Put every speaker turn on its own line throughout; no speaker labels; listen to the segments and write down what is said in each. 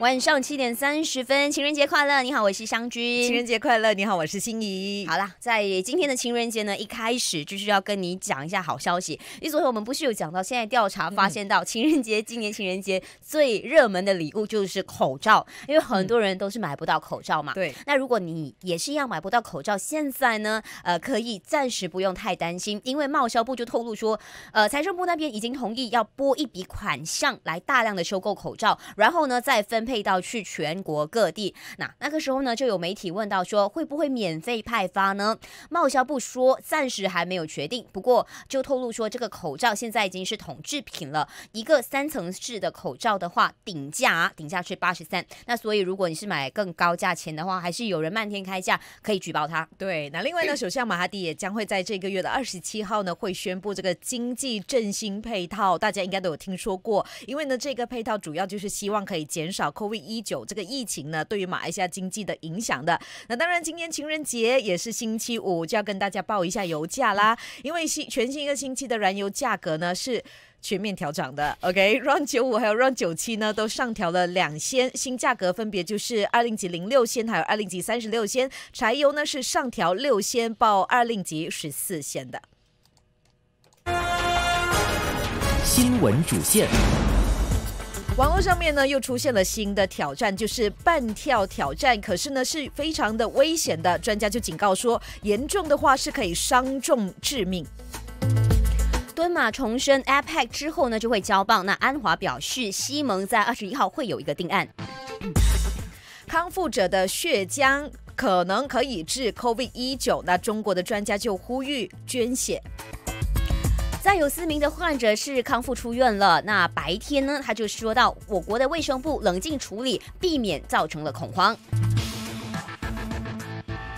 晚上七点三十分，情人节快乐！你好，我是湘君。情人节快乐！你好，我是心仪。好啦，在今天的情人节呢，一开始就是要跟你讲一下好消息。你昨天我们不是有讲到，现在调查发现到，情人节今年情人节最热门的礼物就是口罩，因为很多人都是买不到口罩嘛。对。那如果你也是一样买不到口罩，现在呢，呃，可以暂时不用太担心，因为贸销部就透露说，呃，财政部那边已经同意要拨一笔款项来大量的收购口罩，然后呢，再分。配到去全国各地。那那个时候呢，就有媒体问到说，会不会免费派发呢？报销不说，暂时还没有决定。不过就透露说，这个口罩现在已经是统制品了。一个三层式的口罩的话，顶价顶价是八十三。那所以如果你是买更高价钱的话，还是有人漫天开价，
可以举报他。对。那另外呢，首相马哈蒂也将会在这个月的二十七号呢，会宣布这个经济振兴配套，大家应该都有听说过。因为呢，这个配套主要就是希望可以减少。COVID-19 这个疫情呢，对于马来西亚经济的影响的。那当然，今天情人节也是星期五，就要跟大家报一下油价啦。因为新全新一个星期的燃油价格呢是全面调整的。OK，Run 95还有 Run 97呢都上调了两仙，新价格分别就是二零级零六仙，还有二零级三十六仙。柴油呢是上调六仙，报二零级十四仙的。新闻主线。网络上面呢又出现了新的挑战，就是半跳挑战，可是呢是非常的危险的，专家就警告说，严重的话是可以伤重致命。
蹲马重生 iPad 之后呢就会交棒，那安华表示西蒙在二十一号
会有一个定案。康复者的血浆可能可以治 COVID-19，那中国的专家就呼吁捐血。
再有四名的患者是康复出院了。那白天呢？他就说到，我国的卫生部冷静处理，避免造成了恐慌。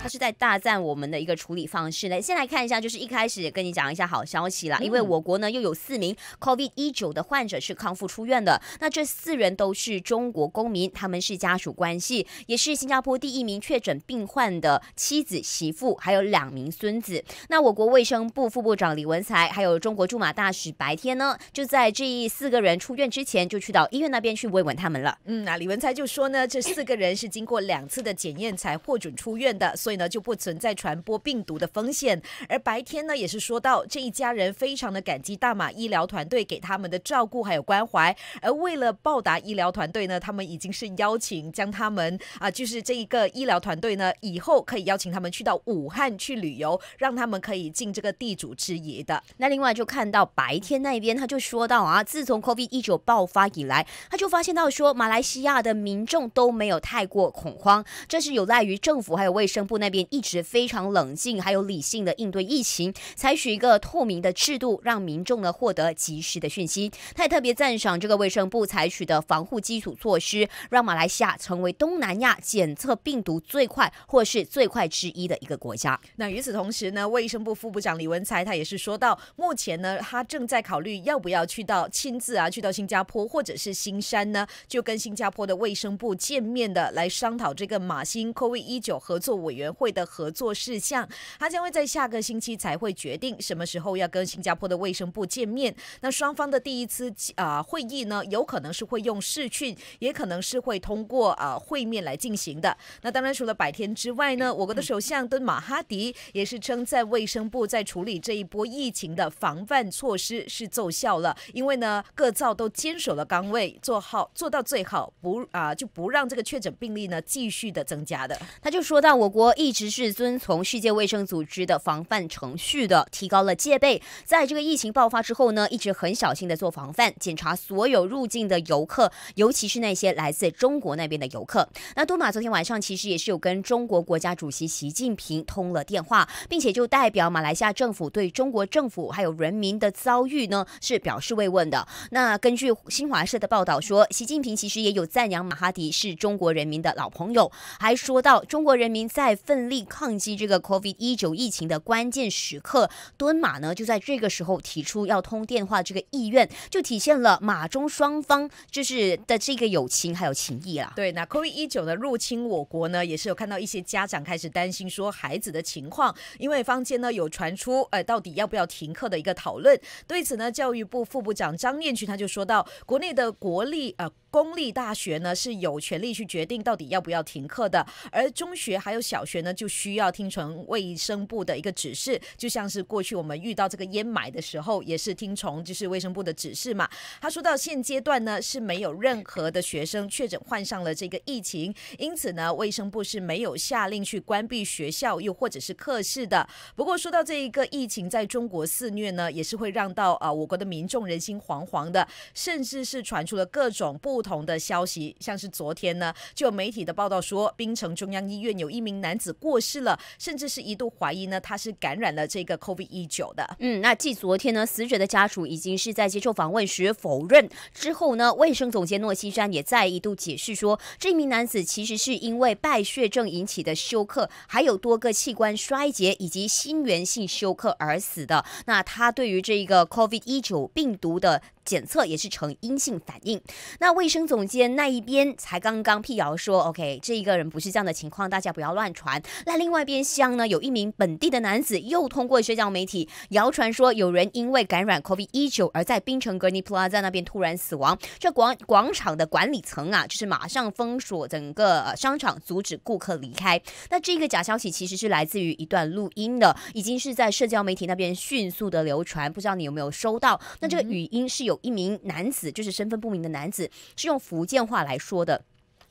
是在大赞我们的一个处理方式呢。先来看一下，就是一开始跟你讲一下好消息了，因为我国呢又有四名 COVID-19 的患者是康复出院的。那这四人都是中国公民，他们是家属关系，也是新加坡第一名确诊病患的妻子、媳妇，还有两名孙子。那我国卫生部副部长李文才，还有中国驻马大使白天呢，就在这四个人出院之前，就去到医院那边去慰问他们
了。嗯，那李文才就说呢，这四个人是经过两次的检验才获准出院的，所以。呢就不存在传播病毒的风险。而白天呢，也是说到这一家人非常的感激大马医疗团队给他们的照顾还有关怀。而为了报答医疗团队呢，他们已经是邀请将他们啊，就是这一个医疗团队呢，以后可以邀请他们去到武汉去旅游，让他们可以尽这个地主之谊的。那另外就
看到白天那边他就说到啊，自从 COVID-19 爆发以来，他就发现到说马来西亚的民众都没有太过恐慌，这是有赖于政府还有卫生部那。那边一直非常冷静，还有理性的应对疫情，采取一个透明的制度，让民众呢获得及时的讯息。他也特别赞赏这个卫生部采取的防护基础措施，让马来西亚成为东南亚检测病毒最快或是最快之一的一个国家。
那与此同时呢，卫生部副部长李文才他也是说到，目前呢，他正在考虑要不要去到亲自啊，去到新加坡或者是新山呢，就跟新加坡的卫生部见面的来商讨这个马新 COVID-19 合作委员。会的合作事项，他将会在下个星期才会决定什么时候要跟新加坡的卫生部见面。那双方的第一次啊会议呢，有可能是会用视讯，也可能是会通过啊会面来进行的。那当然，除了白天之外呢，我国的首相敦马哈迪也是称，在卫生部在处理这一波疫情的防范措施是奏效了，因为呢，各灶都坚守了岗位，做好做到最好，不啊就不让这个确诊病例呢继续的增加的。他就说到我国疫。一直
是遵从世界卫生组织的防范程序的，提高了戒备。在这个疫情爆发之后呢，一直很小心的做防范，检查所有入境的游客，尤其是那些来自中国那边的游客。那多马昨天晚上其实也是有跟中国国家主席习近平通了电话，并且就代表马来西亚政府对中国政府还有人民的遭遇呢，是表示慰问的。那根据新华社的报道说，习近平其实也有赞扬马哈迪是中国人民的老朋友，还说到中国人民在。奋力抗击这个 COVID-19 疫情的关键时刻，敦马呢就在这个时候提出要通电话这个意愿，就体现了马中双方就是的这个友情还有情谊
啦。对，那 COVID-19 呢入侵我国呢，也是有看到一些家长开始担心说孩子的情况，因为坊间呢有传出，呃，到底要不要停课的一个讨论。对此呢，教育部副部长张念群他就说到，国内的国立呃公立大学呢是有权利去决定到底要不要停课的，而中学还有小学。呢，就需要听从卫生部的一个指示，就像是过去我们遇到这个烟霾的时候，也是听从就是卫生部的指示嘛。他说到现阶段呢，是没有任何的学生确诊患上了这个疫情，因此呢，卫生部是没有下令去关闭学校又或者是课室的。不过说到这一个疫情在中国肆虐呢，也是会让到啊我国的民众人心惶惶的，甚至是传出了各种不同的消息，像是昨天呢，就有媒体的报道说，槟城中央医院有一名男子。过世了，甚至是一度怀疑呢，他是感染了这个 COVID-19 的。
嗯，那继昨天呢，死者的家属已经是在接受访问时否认之后呢，卫生总监诺西山也再一度解释说，这名男子其实是因为败血症引起的休克，还有多个器官衰竭以及心源性休克而死的。那他对于这个 COVID-19 病毒的。检测也是呈阴性反应。那卫生总监那一边才刚刚辟谣说，OK，这一个人不是这样的情况，大家不要乱传。那另外一边，西安呢有一名本地的男子又通过社交媒体谣传说有人因为感染 COVID-19 而在槟城 g 尼普拉 p l a z a 那边突然死亡。这广广场的管理层啊，就是马上封锁整个商场，阻止顾客离开。那这个假消息其实是来自于一段录音的，已经是在社交媒体那边迅速的流传，不知道你有没有收到？那这个语音是有。一名男子，就是身份不明的男子，是用福建话来说的。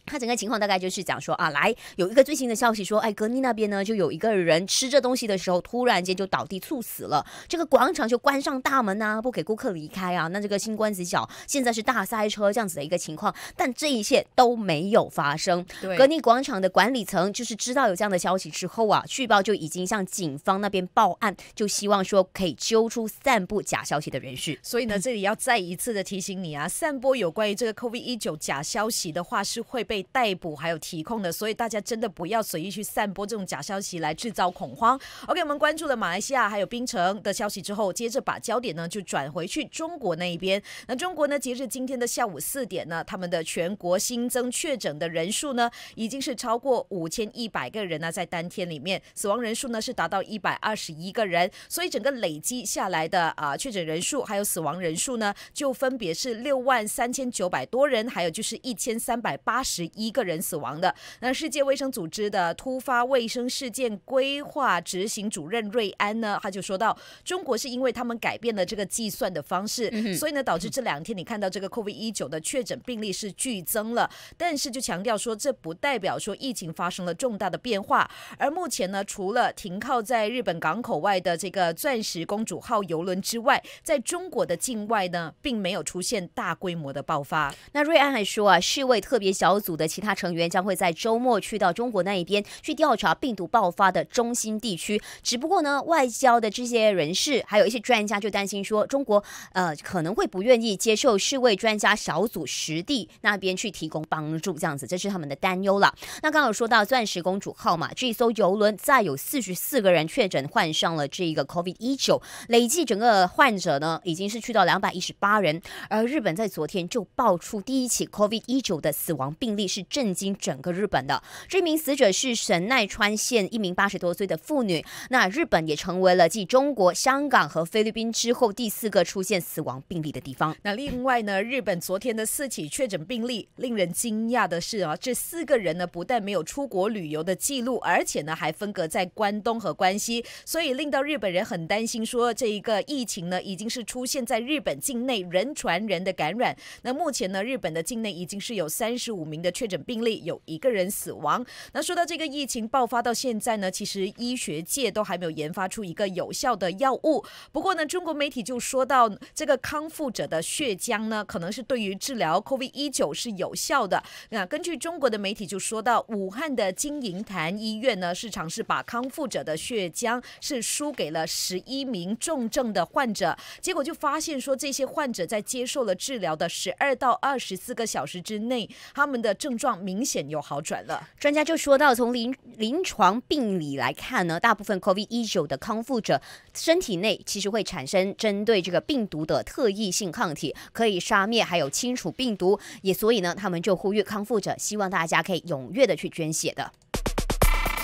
他整个情况大概就是讲说啊，来有一个最新的消息说，哎，格尼那边呢就有一个人吃这东西的时候，突然间就倒地猝死了。这个广场就关上大门呐，不给顾客离开啊。那这个新官子角现在是大塞车这样子的一个情况，但这一切都没有发生。格尼广场的管理层就是知道有这样的消息之后啊，续报就已经向警方那边报案，就希望说可以揪出散布假消息
的人士。所以呢，这里要再一次的提醒你啊，散播有关于这个 COVID-19 假消息的话是会被。被逮捕还有提控的，所以大家真的不要随意去散播这种假消息来制造恐慌。OK，我们关注了马来西亚还有槟城的消息之后，接着把焦点呢就转回去中国那一边。那中国呢，截至今天的下午四点呢，他们的全国新增确诊的人数呢已经是超过五千一百个人呢，在当天里面死亡人数呢是达到一百二十一个人，所以整个累积下来的啊确诊人数还有死亡人数呢，就分别是六万三千九百多人，还有就是一千三百八十。一个人死亡的那，世界卫生组织的突发卫生事件规划执行主任瑞安呢，他就说到，中国是因为他们改变了这个计算的方式，所以呢，导致这两天你看到这个 COVID-19 的确诊病例是剧增了，但是就强调说，这不代表说疫情发生了重大的变化。而目前呢，除了停靠在日本港口外的这个钻石公主号游轮之外，在中国的境外呢，并没有出现大规模的爆发。那瑞安还说啊，世卫
特别小组。的其他成员将会在周末去到中国那一边去调查病毒爆发的中心地区。只不过呢，外交的这些人士还有一些专家就担心说，中国呃可能会不愿意接受世卫专家小组实地那边去提供帮助，这样子，这是他们的担忧了。那刚刚说到钻石公主号嘛，这艘游轮再有四十四个人确诊患上了这一个 COVID-19，累计整个患者呢已经是去到两百一十八人。而日本在昨天就爆出第一起 COVID-19 的死亡病例。是震惊整个日本的。这名死者是神奈川县一名八十多岁的妇女。那日本也成为了继中国、香港和菲律宾之后第四个
出现死亡病例的地方。那另外呢，日本昨天的四起确诊病例，令人惊讶的是啊，这四个人呢不但没有出国旅游的记录，而且呢还分隔在关东和关西，所以令到日本人很担心，说这一个疫情呢已经是出现在日本境内人传人的感染。那目前呢，日本的境内已经是有三十五名的。确诊病例有一个人死亡。那说到这个疫情爆发到现在呢，其实医学界都还没有研发出一个有效的药物。不过呢，中国媒体就说到，这个康复者的血浆呢，可能是对于治疗 COVID-19 是有效的。那根据中国的媒体就说到，武汉的金银潭医院呢，是尝试把康复者的血浆是输给了十一名重症的患者，结果就发现说，这些患者在接受了治疗的十二到二十四个小时之内，他们的。症状明显有好转了。专家就说到，从临临床病理来
看呢，大部分 COVID-19 的康复者身体内其实会产生针对这个病毒的特异性抗体，可以杀灭还有清除病毒。也所以呢，他们就呼吁
康复者，希望大家可以踊跃的去捐血的。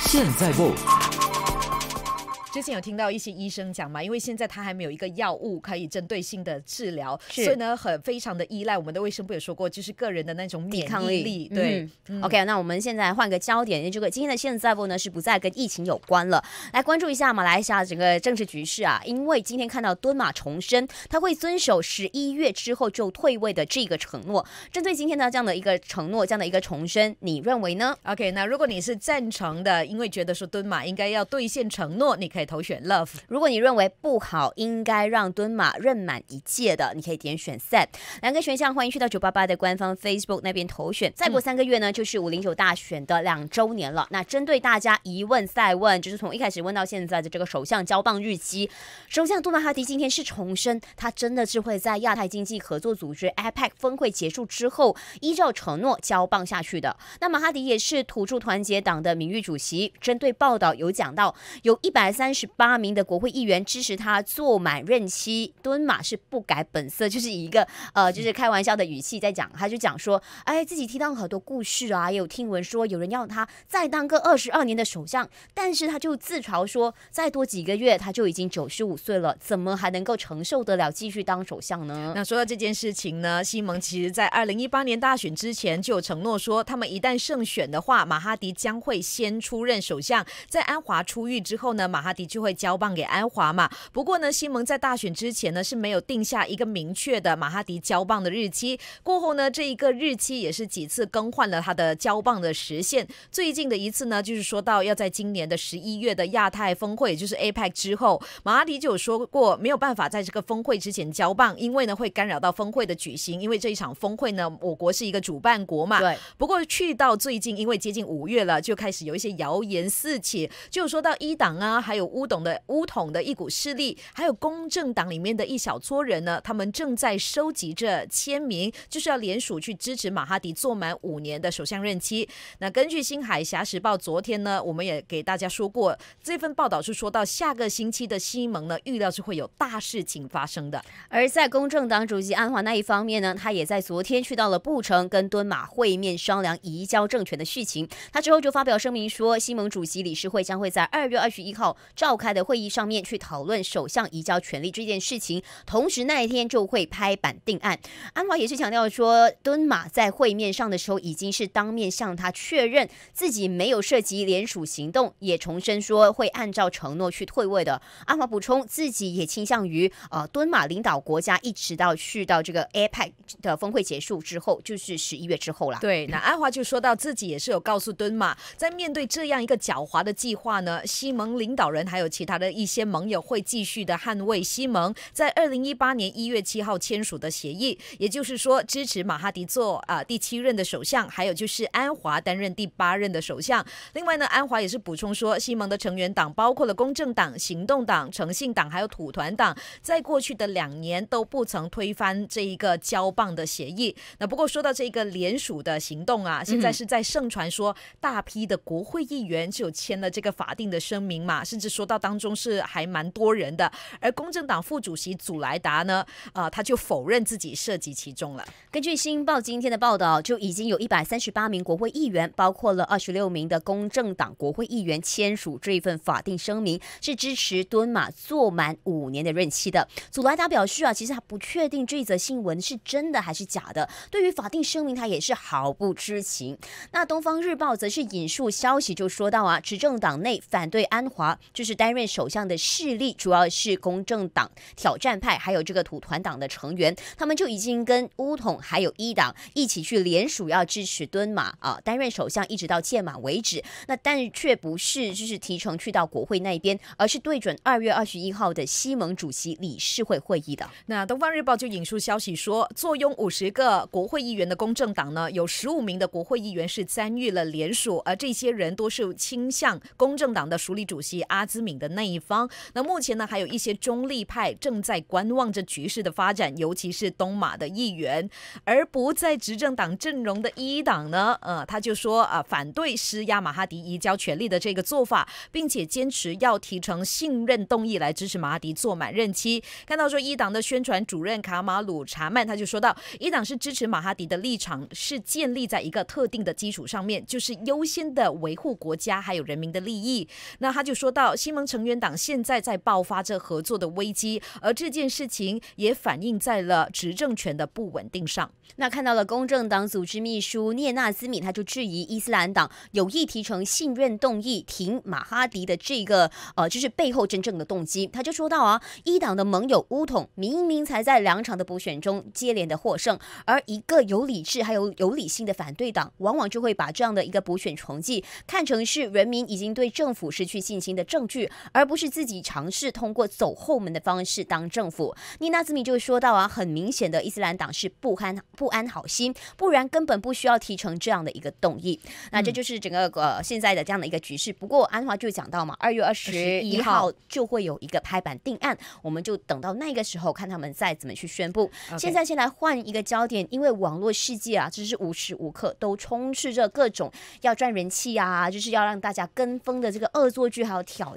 现在不。之前有听到一些医生讲嘛，因为现在他还没有一个药物可以针对性的治疗，所以呢很非常的依赖我们的卫生。部也说过，就是个人的那种抵抗力。对
，OK，那我们现在换个焦点，就个今天的现在不呢是不再跟疫情有关了，来关注一下马来西亚整个政治局势啊。因为今天看到敦马重申他会遵守十一月之后就退位的这个承诺。针对今天的这样的一个承诺，
这样的一个重申，你认为呢？OK，那如果你是赞成的，因为觉得说敦马应该要兑现承诺，你可以。投选 love，如果你认为不好，应该让敦马任满
一届的，你可以点选 set 两个选项。欢迎去到九八八的官方 Facebook 那边投选。再过三个月呢，就是五零九大选的两周年了。那针对大家一问再问，就是从一开始问到现在的这个首相交棒日期，首相杜马哈迪今天是重申，他真的是会在亚太经济合作组织 APEC 峰会结束之后，依照承诺交棒下去的。那马哈迪也是土著团结党的名誉主席，针对报道有讲到，有一百三。十八名的国会议员支持他坐满任期，敦马是不改本色，就是以一个呃，就是开玩笑的语气在讲，他就讲说，哎，自己听到很多故事啊，也有听闻说有人要他再当个二十二年的首相，但是他就自嘲说，再多几个月他就已经九十五岁了，怎么还能够承受得了继续
当首相呢？那说到这件事情呢，西蒙其实在二零一八年大选之前就有承诺说，他们一旦胜选的话，马哈迪将会先出任首相，在安华出狱之后呢，马哈迪。就会交棒给安华嘛？不过呢，西蒙在大选之前呢是没有定下一个明确的马哈迪交棒的日期。过后呢，这一个日期也是几次更换了他的交棒的时限。最近的一次呢，就是说到要在今年的十一月的亚太峰会，就是 APEC 之后，马哈迪就有说过没有办法在这个峰会之前交棒，因为呢会干扰到峰会的举行。因为这一场峰会呢，我国是一个主办国嘛。对。不过去到最近，因为接近五月了，就开始有一些谣言四起，就说到一党啊，还有。乌董的乌统的一股势力，还有公正党里面的一小撮人呢，他们正在收集着签名，就是要联署去支持马哈迪做满五年的首相任期。那根据《新海峡时报》昨天呢，我们也给大家说过，这份报道是说到下个星期的西盟呢，预料是会有大事情发生的。而
在公正党主席安华那一方面呢，他也在昨天去到了布城跟敦马会面商量移交政权的事情。他之后就发表声明说，西盟主席理事会将会在二月二十一号。召开的会议上面去讨论首相移交权力这件事情，同时那一天就会拍板定案。安华也是强调说，敦马在会面上的时候已经是当面向他确认自己没有涉及联署行动，也重申说会按照承诺去退位的。安华补充，自己也倾向于呃，敦马领导国
家一直到去到这个 APEC 的峰会结束之后，就是十一月之后了。对，那安华就说到自己也是有告诉敦马，在面对这样一个狡猾的计划呢，西蒙领导人。还有其他的一些盟友会继续的捍卫西盟在二零一八年一月七号签署的协议，也就是说支持马哈迪做啊第七任的首相，还有就是安华担任第八任的首相。另外呢，安华也是补充说，西盟的成员党包括了公正党、行动党、诚信党还有土团党，在过去的两年都不曾推翻这一个交棒的协议。那不过说到这个联署的行动啊，现在是在盛传说大批的国会议员就签了这个法定的声明嘛，甚至。说到当中是还蛮多人的，而公正党副主席祖莱达呢，啊，他就否认自己涉及其中了。根据《新报》今天的报道，就已经有一百三
十八名国会议员，包括了二十六名的公正党国会议员，签署这一份法定声明，是支持敦马做满五年的任期的。祖莱达表示啊，其实他不确定这则新闻是真的还是假的，对于法定声明他也是毫不知情。那《东方日报》则是引述消息就说到啊，执政党内反对安华。就是担任首相的势力，主要是公正党挑战派，还有这个土团党的成员，他们就已经跟乌统还有一党一起去联署，要支持敦马啊担任首相，一直到届满为止。那但却不是就是提成去到国
会那边，而是对准二月二十一号的西盟主席理事会会议的。那《东方日报》就引述消息说，坐拥五十个国会议员的公正党呢，有十五名的国会议员是参与了联署，而这些人都是倾向公正党的署理主席阿。思敏的那一方，那目前呢，还有一些中立派正在观望着局势的发展，尤其是东马的议员，而不在执政党阵容的一党呢，呃，他就说啊，反对施压马哈迪移交权力的这个做法，并且坚持要提成信任动议来支持马哈迪坐满任期。看到说一党的宣传主任卡马鲁查曼他就说到，一党是支持马哈迪的立场，是建立在一个特定的基础上面，就是优先的维护国家还有人民的利益。那他就说到。西盟成员党现在在爆发着合作的危机，而这件事情也反映在了执政权的不稳定上。那看到了公正党组织秘书涅纳斯
米，他就质疑伊斯兰党有意提成信任动议停马哈迪的这个呃，就是背后真正的动机。他就说到啊，一党的盟友乌统明明才在两场的补选中接连的获胜，而一个有理智还有有理性的反对党，往往就会把这样的一个补选成绩看成是人民已经对政府失去信心的证。去，而不是自己尝试通过走后门的方式当政府。尼娜兹米就说到啊，很明显的伊斯兰党是不安不安好心，不然根本不需要提成这样的一个动议。那这就是整个呃现在的这样的一个局势。不过安华就讲到嘛，二月二十一号就会有一个拍板定案，我们就等到那个时候看他们再怎么去宣布。现在先来换一个焦点，因为网络世界啊，就是无时无刻都充斥着各种要赚人气啊，就是要让大家跟风的这个恶作剧还有挑。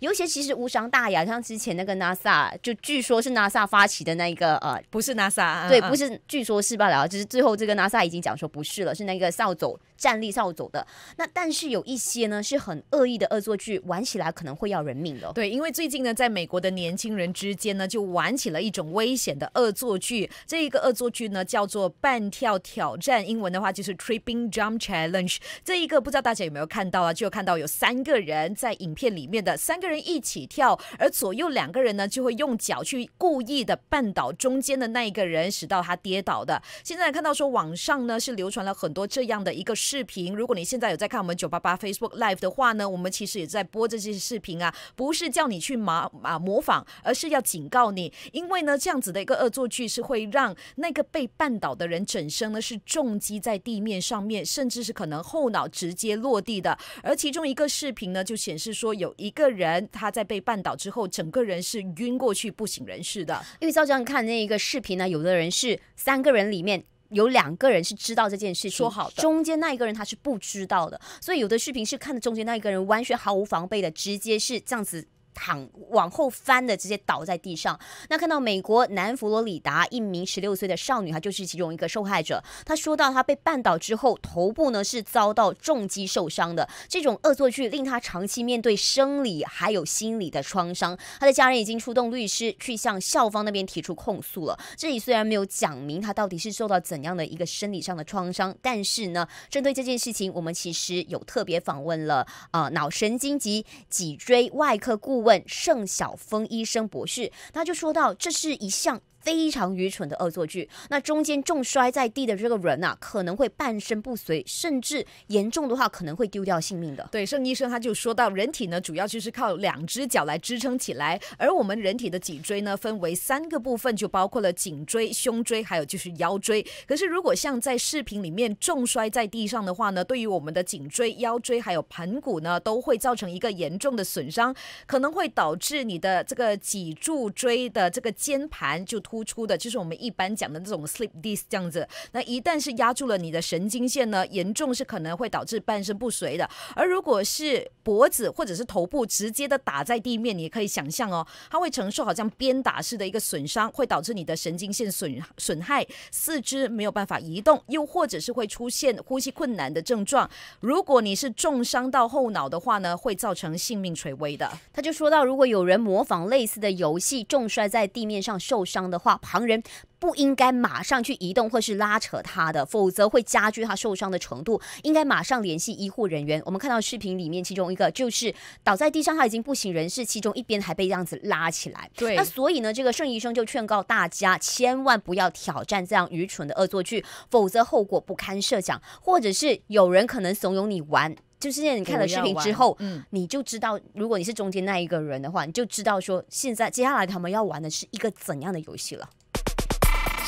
有一些其实无伤大雅，像之前那个 NASA，就据说是 NASA 发起的那一个呃，不是 NASA，对，不是，据说是然后就是最后这个 NASA 已经讲说不是了，是那个扫帚。站立扫走的那，但是有一些呢是很恶意的恶作剧，玩起来可能
会要人命的。对，因为最近呢，在美国的年轻人之间呢，就玩起了一种危险的恶作剧。这一个恶作剧呢，叫做“半跳挑战”，英文的话就是 “Tripping Jump Challenge”。这一个不知道大家有没有看到啊？就看到有三个人在影片里面的三个人一起跳，而左右两个人呢，就会用脚去故意的绊倒中间的那一个人，使到他跌倒的。现在看到说，网上呢是流传了很多这样的一个事。视频，如果你现在有在看我们九八八 Facebook Live 的话呢，我们其实也在播这些视频啊，不是叫你去麻啊模仿，而是要警告你，因为呢，这样子的一个恶作剧是会让那个被绊倒的人整身呢是重击在地面上面，甚至是可能后脑直接落地的。而其中一个视频呢，就显示说有一个人他在被绊倒之后，整个人是晕过去不省人事的。因为这样看那一
个视频呢，有的人是三个人里面。有两个人是知道这件事情，说好的，中间那一个人他是不知道的，所以有的视频是看的中间那一个人完全毫无防备的，直接是这样子。躺往后翻的，直接倒在地上。那看到美国南佛罗里达一名十六岁的少女，她就是其中一个受害者。她说到，她被绊倒之后，头部呢是遭到重击受伤的。这种恶作剧令她长期面对生理还有心理的创伤。她的家人已经出动律师去向校方那边提出控诉了。这里虽然没有讲明她到底是受到怎样的一个生理上的创伤，但是呢，针对这件事情，我们其实有特别访问了啊，脑神经及脊椎外科顾。问盛晓峰医生博士，他就说到，这是一项。非常愚蠢的恶作剧，那中间重摔在地的这个人啊，可能会半身不遂，
甚至严重的话可能会丢掉性命的。对，盛医生他就说到，人体呢主要就是靠两只脚来支撑起来，而我们人体的脊椎呢分为三个部分，就包括了颈椎、胸椎，还有就是腰椎。可是如果像在视频里面重摔在地上的话呢，对于我们的颈椎、腰椎还有盆骨呢，都会造成一个严重的损伤，可能会导致你的这个脊柱椎的这个间盘就。突出的就是我们一般讲的那种 sleep dis 这样子，那一旦是压住了你的神经线呢，严重是可能会导致半身不遂的。而如果是脖子或者是头部直接的打在地面，你可以想象哦，它会承受好像鞭打式的一个损伤，会导致你的神经线损损害，四肢没有办法移动，又或者是会出现呼吸困难的症状。如果你是重伤到后脑的话呢，会造成性命垂危的。他就说到，如果有人模仿类似的游戏，重摔在地面上受伤的。话旁
人不应该马上去移动或是拉扯他的，否则会加剧他受伤的程度。应该马上联系医护人员。我们看到视频里面，其中一个就是倒在地上，他已经不省人事，其中一边还被这样子拉起来。对，那所以呢，这个盛医生就劝告大家，千万不要挑战这样愚蠢的恶作剧，否则后果不堪设想，或者是有人可能怂恿你玩。就是现在你看了视频之后，嗯，你就知道，如果你是中间那一个人的话，你就知道说，现在接下来他们要玩的是一个怎样的游戏了。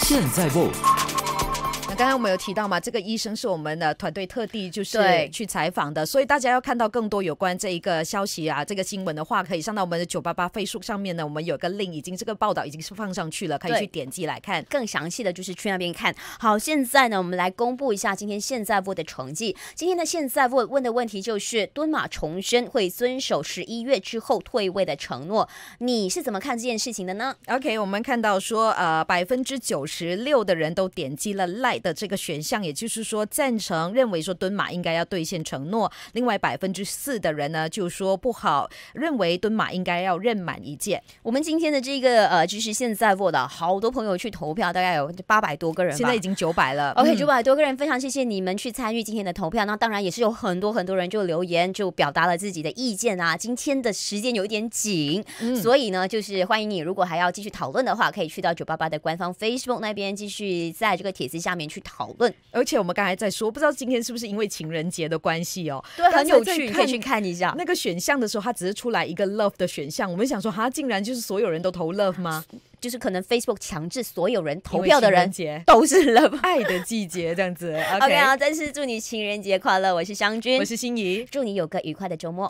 现在不。刚刚我们有提到嘛，这个医生是我们的团队特地就是去采访的，所以大家要看到更多有关这一个消息啊，这个新闻的话，可以上到我们的九八八飞书上面呢，我们有个令已经这个报道已经是放上去了，可以去点击来看更详细的就是去那边看。好，现在呢，我们来公布一下今天现在问的成
绩。今天的现在问问的问题就是，敦马重申会遵守十一月之
后退位的承诺，你是怎么看这件事情的呢？OK，我们看到说，呃，百分之九十六的人都点击了 l i k e 的这个选项，也就是说赞成认为说敦马应该要兑现承诺。另外百分之四的人呢就说不好，认为敦马应该要任满一届。我们今天的这个呃，就是现在我的好多朋友
去投票，大概有八百多个人，现在已经九百了。OK，九百多个人，非常谢谢你们去参与今天的投票。那当然也是有很多很多人就留言就表达了自己的意见啊。今天的时间有一点紧，所以呢就是欢迎你，如果还要继续讨论的话，可以去到九八八的官方
Facebook 那边继续在这个帖子下面去。去讨论，而且我们刚才在说，不知道今天是不是因为情人节的关系哦，对，很有趣，可以去看一下那个选项的时候，它只是出来一个 love 的选项，我们想说，哈，竟然就是所有人都投 love 吗？就是可能 Facebook 强制所有人投票的人节都是 love 爱的季节这样子。OK，啊，真是祝你情
人节快乐！我是湘君，我是心仪，祝你有个愉快的周末。